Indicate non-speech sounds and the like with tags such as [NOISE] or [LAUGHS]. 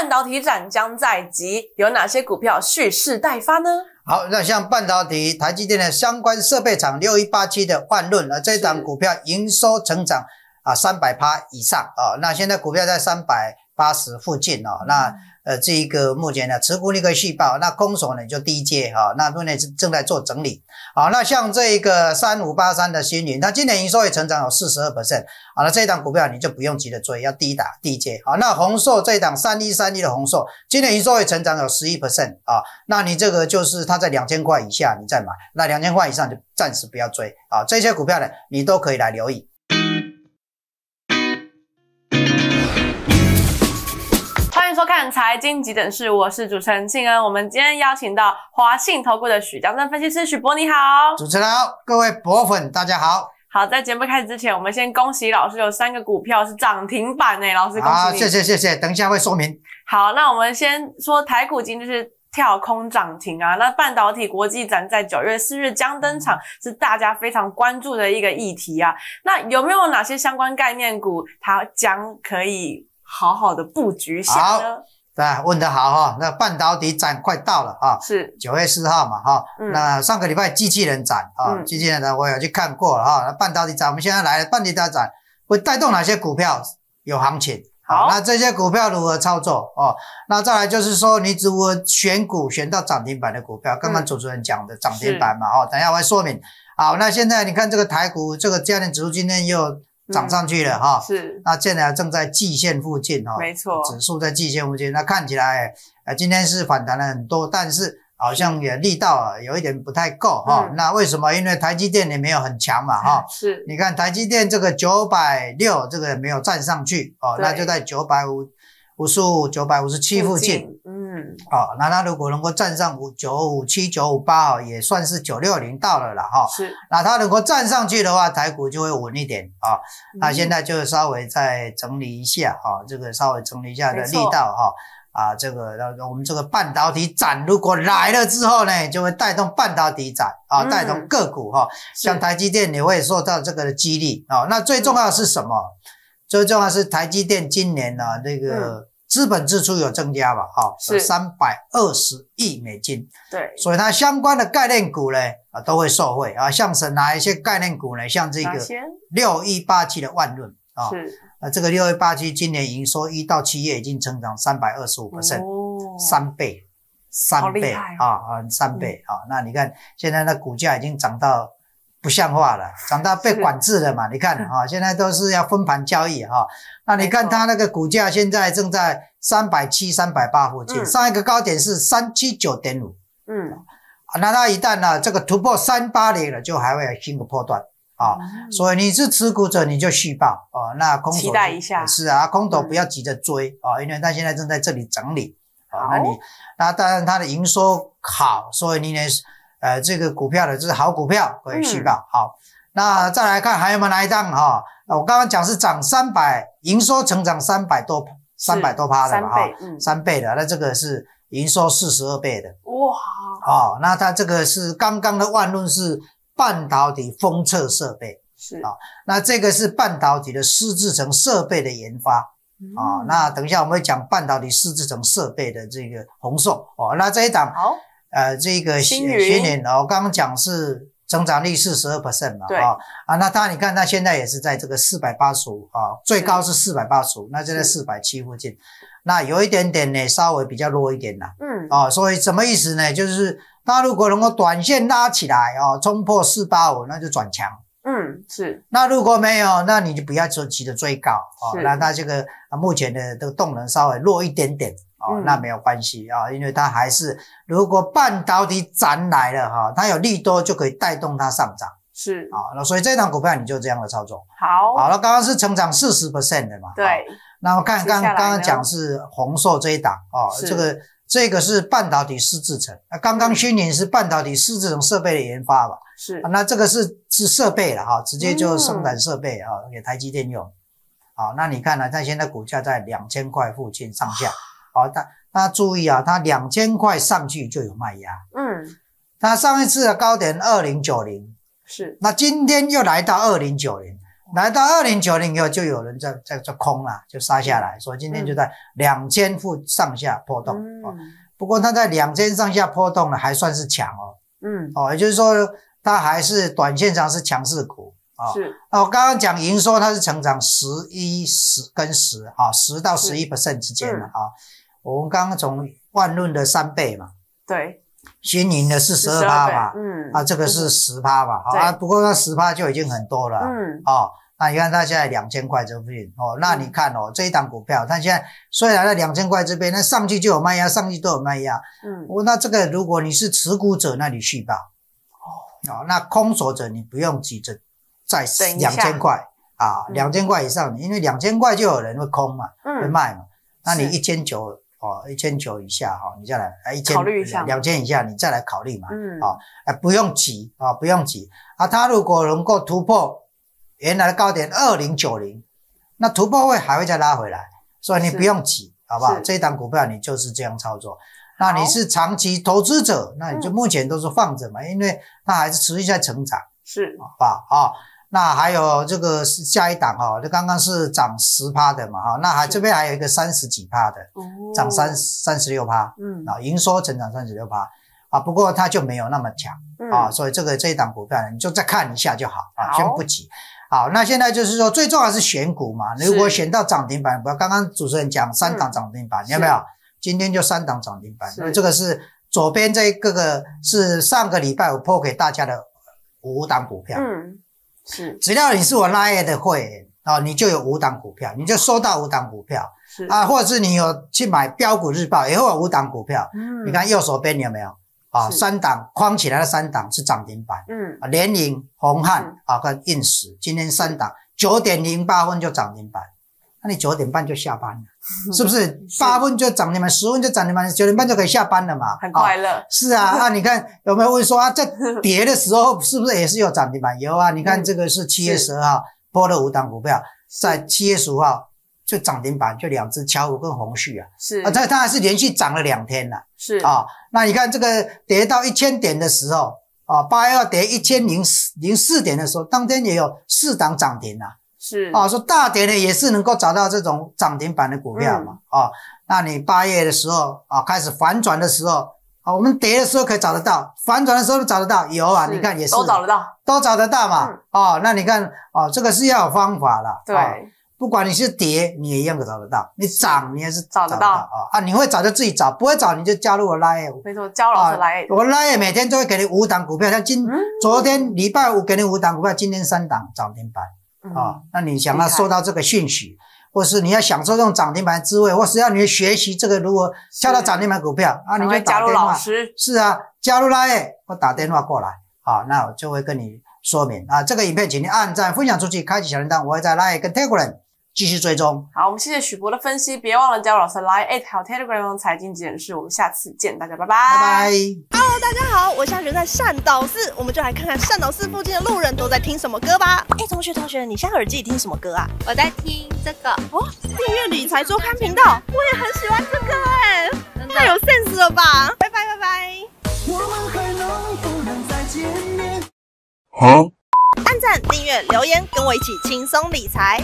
半导体展将在即，有哪些股票蓄势待发呢？好，那像半导体、台积电的相关设备厂，六一八七的泛润，那这档股票营收成长啊三百趴以上啊，那现在股票在三百八十附近哦，那。呃，这一个目前呢，持股那个细胞，那空手呢就低阶哈，那目前是正在做整理，好，那像这一个三五八三的星云，它今年营收也成长有四十二 percent，好了，这一档股票你就不用急着追，要低打低阶，好，那红硕这一档三一三一的红硕，今年营收也成长有十一 percent 啊，那你这个就是它在两千块以下你再买，那两千块以上就暂时不要追，啊，这些股票呢你都可以来留意。财经急诊室，我是主持人庆恩。我们今天邀请到华信投顾的许江森分析师许博，你好，主持人，好，各位博粉，大家好。好，在节目开始之前，我们先恭喜老师有三个股票是涨停板诶，老师恭喜你。谢谢谢谢，等一下会说明。好，那我们先说台股今天是跳空涨停啊。那半导体国际展在九月四日将登场，是大家非常关注的一个议题啊。那有没有哪些相关概念股，它将可以？好好的布局下呢，对，问得好哈。那半导体展快到了啊，是九月四号嘛哈。那上个礼拜机器人展啊，机器人展我也去看过了哈，那半导体展我们现在来半导体展，会带动哪些股票有行情？好，那这些股票如何操作哦？那再来就是说，你如何选股选到涨停板的股票？刚刚主持人讲的涨停板嘛，哦，等一下我说明。好，那现在你看这个台股这个家电指数今天又。涨上去了哈，是。那现在正在季线附近哈，没错，指数在季线附近，那看起来，呃，今天是反弹了很多，但是好像也力道有一点不太够哈。那为什么？因为台积电也没有很强嘛哈。[LAUGHS] 是。你看台积电这个九百六这个没有站上去哦，那就在九百五。五十五九百五十七附近，嗯，哦，那它如果能够站上五九五七九五八哦，也算是九六零到了了哈。是，那它如果站上去的话，台股就会稳一点啊。那现在就稍微再整理一下啊，这个稍微整理一下的力道哈啊，这个，那我们这个半导体展如果来了之后呢，就会带动半导体展啊，带动个股哈，像台积电也会受到这个激励啊。那最重要是什么？最重要是台积电今年呢那个。资本支出有增加吧？哈，是三百二十亿美金。对，所以它相关的概念股呢，啊，都会受惠啊。像哪一些概念股呢？像这个六一八七的万润啊，是啊，这个六一八七今年已收一到七月已经成长三百二十五个 percent，三倍，三倍啊啊，三倍啊。那你看现在那股价已经涨到。不像话了，长大被管制了嘛？你看啊，[LAUGHS] 现在都是要分盘交易哈。那你看它那个股价现在正在三百七、三百八附近，上一个高点是三七九点五。嗯，那它一旦呢这个突破三八零了，就还会新的破段啊。所以你是持股者你就续报啊。那空手是啊，空头不要急着追啊，因为它现在正在这里整理。啊。那你那当然它的营收好，所以你呢？呃，这个股票的就是好股票可以去搞。好，那再来看还有没有哪一张啊？我刚刚讲是涨三百，营收成长三百多三百多趴的哈，三倍的。那这个是营收四十二倍的哇。哦，那它这个是刚刚的万润是半导体封测设备是啊，那这个是半导体的湿制程设备的研发啊。那等一下我们会讲半导体湿制程设备的这个红瘦哦。那这一档好。呃，这个新能源，我刚刚讲是增长率是十二 percent 嘛，啊，啊，那当然你看，它现在也是在这个四百八十五啊，最高是四百八十五，那就在四百七附近，那有一点点呢，稍微比较弱一点啦，嗯，啊，所以什么意思呢？就是，它如果能够短线拉起来哦，冲破四八五，那就转强，嗯，是，那如果没有，那你就不要说急着追高哦，那它这个目前的这个动能稍微弱一点点。哦，那没有关系啊，因为它还是，如果半导体涨来了哈，它有利多就可以带动它上涨，是啊，那所以这档股票你就这样的操作。好，好了，刚刚是成长四十 percent 的嘛，对，那我看刚刚刚讲是红硕这一档啊，这个这个是半导体四制成，那刚刚虚拟是半导体四制成设备的研发吧，是，那这个是是设备了哈，直接就生产设备啊给台积电用，好，那你看呢，它现在股价在两千块附近上下。好，大大家注意啊，它两千块上去就有卖压。嗯，它上一次的高点二零九零，是那今天又来到二零九零，来到二零九零以后就有人在在这空了，就杀下来，所以今天就在两千附上下波动。嗯，不过它在两千上下波动呢，还算是强哦。嗯，哦，也就是说它还是短线上是强势股。是，那我刚刚讲盈收，它是成长十一十跟十啊，十到十一 percent 之间的啊。我们刚刚从万润的三倍嘛，对，新盈的是十二趴嘛，嗯，啊这个是十趴嘛，啊不过那十趴就已经很多了，嗯，哦，那你看它现在两千块这边，哦，那你看哦这一档股票，它现在虽然在两千块这边，那上去就有卖压，上去都有卖压，嗯，我那这个如果你是持股者，那你续报，哦，那空手者你不用急着在两千块啊，两千块以上，因为两千块就有人会空嘛，会卖嘛。那你一千九哦，一千九以下哈，你再来考一千两千以下你再来考虑嘛。嗯，啊，不用急啊，不用急。啊，它如果能够突破原来的高点二零九零，那突破会还会再拉回来，所以你不用急，好不好？这一档股票你就是这样操作。那你是长期投资者，那你就目前都是放着嘛，因为它还是持续在成长，是，好不好？啊。那还有这个是下一档哈，就刚刚是涨十趴的嘛哈，那还这边还有一个三十几趴的，涨三三十六趴，嗯啊，营收成长三十六趴，啊不过它就没有那么强，啊所以这个这一档股票呢你就再看一下就好啊，先不急。好，那现在就是说最重要是选股嘛，如果选到涨停板不要刚刚主持人讲三档涨停板，你有没有？今天就三档涨停板，因为这个是左边这一个个是上个礼拜我破给大家的五档股票，嗯。只要你是我拉页的会员哦，你就有五档股票，你就收到五档股票啊，或者是你有去买标股日报，也会有五档股票。嗯，你看右手边你有没有啊？三档框起来的三档是涨停板，嗯，联营、宏汉啊跟印石今天三档，九点零八分就涨停板，那你九点半就下班了。[LAUGHS] 是不是八分就涨停板，十分就涨停板，九点半就可以下班了嘛？很快乐。是啊，那 [LAUGHS] 你看有没有问说啊，在跌的时候是不是也是有涨停板？有啊，你看这个是七月十二号波的五档股票，在七月十五号就涨停板就两只乔五跟红旭啊。是啊，在它还是连续涨了两天了。是啊，那你看这个跌到一千点的时候啊，八月二跌一千零四零四点的时候，当天也有四档涨停啊。是啊，说大跌呢也是能够找到这种涨停板的股票嘛？啊，那你八月的时候啊开始反转的时候啊，我们跌的时候可以找得到，反转的时候都找得到，有啊，你看也是都找得到，都找得到嘛？啊，那你看啊，这个是要方法了。对，不管你是跌，你也一样可找得到；你涨，你也是找得到啊啊！你会找就自己找，不会找你就加入我拉耶。没错，加入我拉耶。我拉耶每天都会给你五档股票，像今昨天礼拜五给你五档股票，今天三档，涨停板。啊，那你想要收到这个讯息，或是你要享受这种涨停板滋味，或是要你学习这个，如何跳到涨停板股票啊，你就加入老师？是啊，加入那也我打电话过来，好，那我就会跟你说明啊。这个影片请你按赞、分享出去，开启小铃铛，我会在那也跟大家过来。继续追踪。好，我们谢谢许博的分析，别忘了加入老师 Line at h 有 telegram 财经节电室。我们下次见，大家拜拜。拜拜。Hello，大家好，我现在在善导寺，我们就来看看善导寺附近的路人都在听什么歌吧。哎，同学，同学，你现在耳机里听什么歌啊？我在听这个哦，订阅理财周刊频道，我也很喜欢这个哎，太有 sense 了吧。拜拜拜拜。我能能不再面？好，按赞、订阅、留言，跟我一起轻松理财。